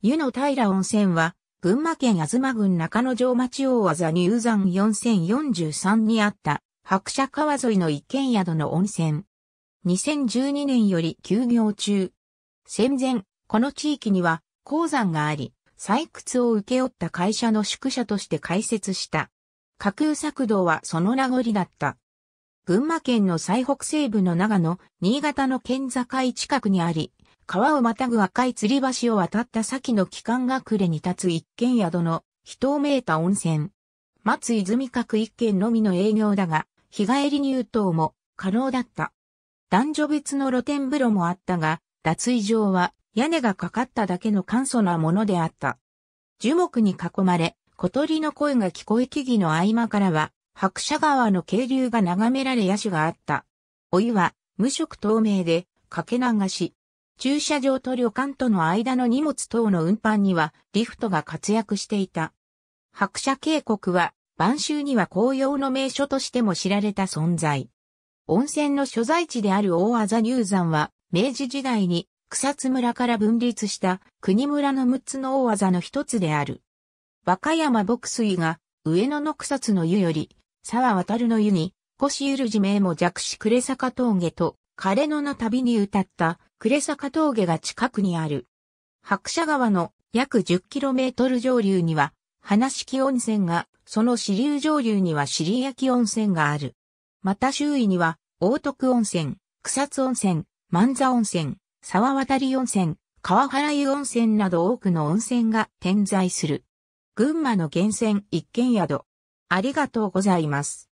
湯の平温泉は、群馬県東郡中野城町大技入山4043にあった、白車川沿いの一軒宿の温泉。2012年より休業中。戦前、この地域には鉱山があり、採掘を請け負った会社の宿舎として開設した。架空作道はその名残だった。群馬県の最北西部の長野、新潟の県境近くにあり、川をまたぐ赤い吊り橋を渡った先の期が隠れに立つ一軒宿の人をめいた温泉。松泉閣一軒のみの営業だが、日帰り入湯も可能だった。男女別の露天風呂もあったが、脱衣場は屋根がかかっただけの簡素なものであった。樹木に囲まれ、小鳥の声が聞こえ木々の合間からは、白車川の渓流が眺められ野手があった。お湯は無色透明で、かけ流し、駐車場と旅館との間の荷物等の運搬にはリフトが活躍していた。白車渓谷は、晩秋には紅葉の名所としても知られた存在。温泉の所在地である大技入山は、明治時代に草津村から分立した国村の6つの大技の一つである。和歌山牧水が上野の草津の湯より、沢渡るの湯に、腰ゆるじ名も弱視呉坂峠と枯野の旅に歌った呉坂峠が近くにある。白車川の約 10km 上流には、花敷温泉が、その支流上流には尻焼温泉がある。また周囲には、大徳温泉、草津温泉、万座温泉、沢渡温泉、川原湯温泉など多くの温泉が点在する。群馬の源泉一軒宿。ありがとうございます。